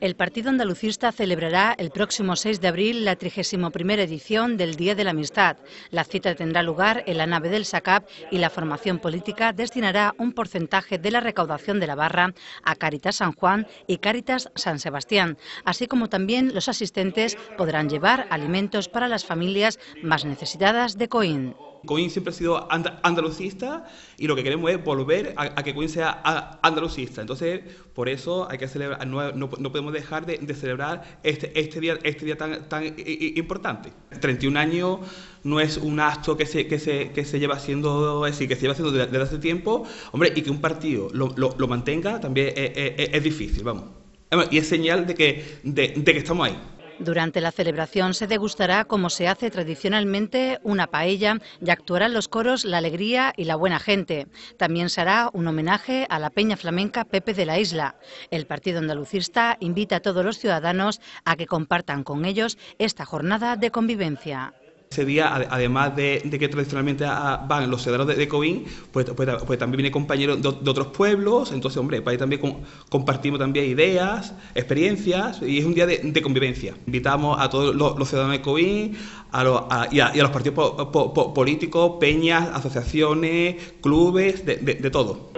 El Partido Andalucista celebrará el próximo 6 de abril la 31 edición del Día de la Amistad. La cita tendrá lugar en la nave del SACAP y la formación política destinará un porcentaje de la recaudación de la barra a Caritas San Juan y Caritas San Sebastián, así como también los asistentes podrán llevar alimentos para las familias más necesitadas de Coín. Coin siempre ha sido andalucista y lo que queremos es volver a, que Coín sea andalucista. Entonces, por eso hay que celebrar, no, podemos dejar de, celebrar este, este, este, día, tan, tan importante. 31 años no es un acto que se, lleva haciendo, que haciendo desde, hace tiempo, hombre, y que un partido lo, mantenga también es, difícil, vamos. Y es señal de que estamos ahí. Durante la celebración se degustará, como se hace tradicionalmente, una paella y actuarán los coros La Alegría y La Buena Gente. También se hará un homenaje a la peña flamenca Pepe de la Isla. El Partido Andalucista invita a todos los ciudadanos a que compartan con ellos esta jornada de convivencia. Ese día, además de, que tradicionalmente ah, ah, van los ciudadanos de, Covín, pues, pues, pues, también viene compañeros de, otros pueblos, entonces, hombre, para ahí también compartimos también ideas, experiencias, y es un día de, convivencia. Invitamos a todos los, ciudadanos de Covín a los, y, a, los partidos políticos, peñas, asociaciones, clubes, de todo.